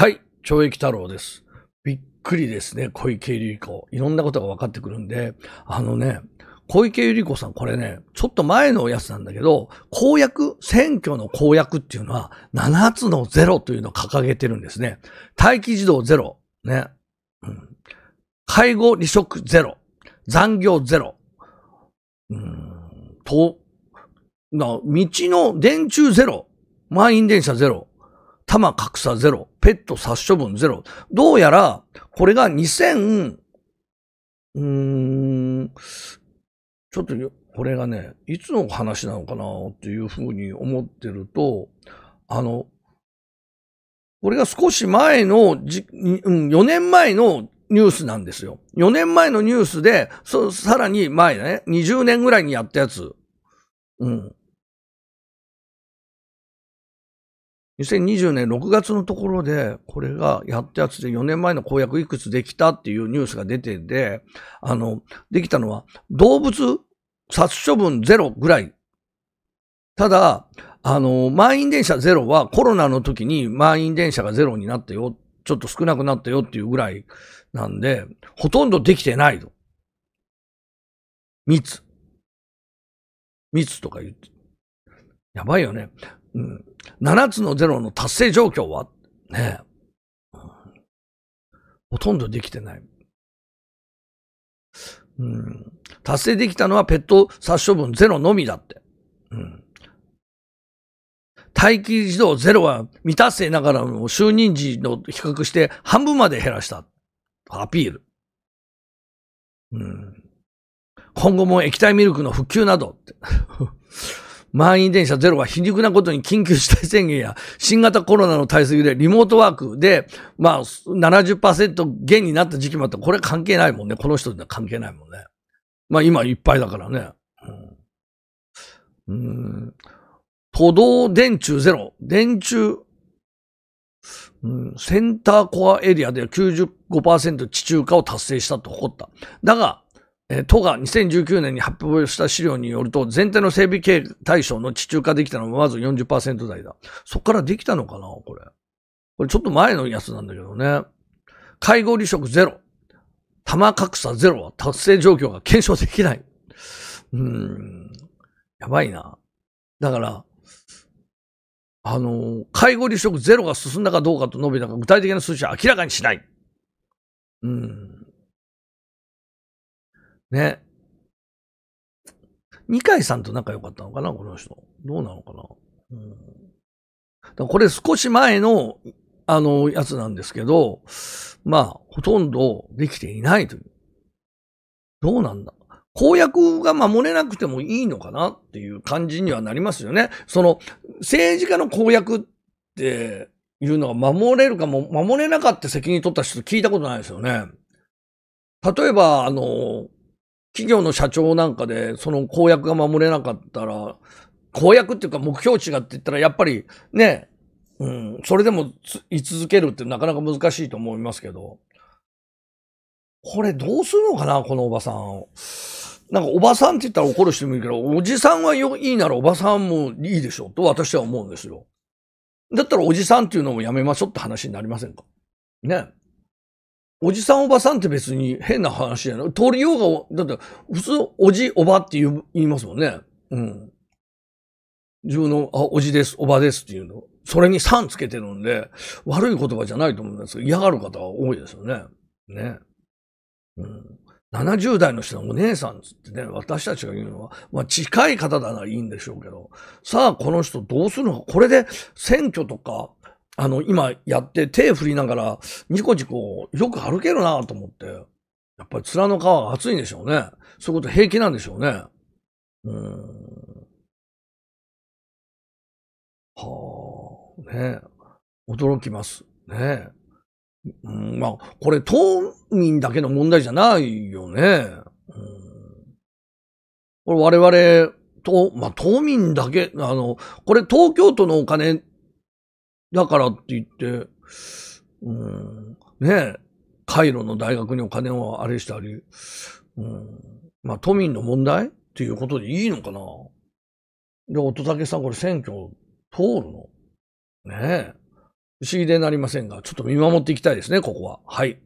はい、懲役太郎です。びっくりですね、小池百合子。いろんなことが分かってくるんで、あのね、小池百合子さん、これね、ちょっと前のやつなんだけど、公約、選挙の公約っていうのは、7つのゼロというのを掲げてるんですね。待機児童ゼロ、ね、うん、介護離職ゼロ、残業ゼロ、うん、と、道の電柱ゼロ、満員電車ゼロ、玉格差ゼロ、ペット殺処分ゼロ。どうやら、これが2000、うーん、ちょっと、これがね、いつの話なのかなっていうふうに思ってると、あの、これが少し前のじ、4年前のニュースなんですよ。4年前のニュースで、そさらに前ね、20年ぐらいにやったやつ。うん。2020年6月のところで、これがやったやつで4年前の公約いくつできたっていうニュースが出てて、あの、できたのは動物殺処分ゼロぐらい。ただ、あの、満員電車ゼロはコロナの時に満員電車がゼロになったよ。ちょっと少なくなったよっていうぐらいなんで、ほとんどできてないと。密。密とか言って。やばいよね。うん。7つのゼロの達成状況はね、うん、ほとんどできてない。うん。達成できたのはペット殺処分ゼロのみだって。うん。待機児童ゼロは未達成ながらも就任時の比較して半分まで減らした。アピール。うん。今後も液体ミルクの復旧などって。満員電車ゼロは皮肉なことに緊急事態宣言や新型コロナの対策でリモートワークで、まあ70%減になった時期もあった。これ関係ないもんね。この人には関係ないもんね。まあ今いっぱいだからね。うん。都道電柱ゼロ。電柱。うん、センターコアエリアで95%地中化を達成したと誇った。だが、都が2019年に発表した資料によると、全体の整備系対象の地中化できたのはまず40%台だ。そっからできたのかなこれ。これちょっと前のやつなんだけどね。介護離職ゼロ。玉格差ゼロは達成状況が検証できない。うーん。やばいな。だから、あの、介護離職ゼロが進んだかどうかと述べたが、具体的な数値は明らかにしない。うん。ね。二階さんと仲良かったのかなこの人。どうなのかな、うん、だこれ少し前の、あの、やつなんですけど、まあ、ほとんどできていないという。どうなんだ公約が守れなくてもいいのかなっていう感じにはなりますよね。その、政治家の公約っていうのが守れるかも、守れなかった責任取った人聞いたことないですよね。例えば、あの、企業の社長なんかで、その公約が守れなかったら、公約っていうか目標値がって言ったら、やっぱりね、うん、それでも居続けるってなかなか難しいと思いますけど、これどうするのかな、このおばさん。なんかおばさんって言ったら怒る人もいるけど、おじさんはよいいならおばさんもいいでしょと私は思うんですよ。だったらおじさんっていうのもやめましょうって話になりませんかね。おじさんおばさんって別に変な話じゃない通りようが、だって普通おじおばって言いますもんね。うん。自分の、あ、おじです、おばですっていうの。それにさんつけてるんで、悪い言葉じゃないと思うんですけど、嫌がる方は多いですよね。ね。うん。70代の人のお姉さんつってね、私たちが言うのは、まあ近い方ならいいんでしょうけど、さあこの人どうするのか、これで選挙とかあの、今やって手振りながら、ニコニコよく歩けるなと思って。やっぱり面の皮が厚いんでしょうね。そういうこと平気なんでしょうね。うん。はあ、ね驚きます。ねうん、まあ、これ、島民だけの問題じゃないよね。うん、これ我々、と、まあ、島民だけ、あの、これ東京都のお金だからって言って、うん、ねカイロの大学にお金をあれしたり、うん、まあ都民の問題っていうことでいいのかなで、乙武さんこれ選挙通るのねえ。不思議でなりませんが、ちょっと見守っていきたいですね、ここは。はい。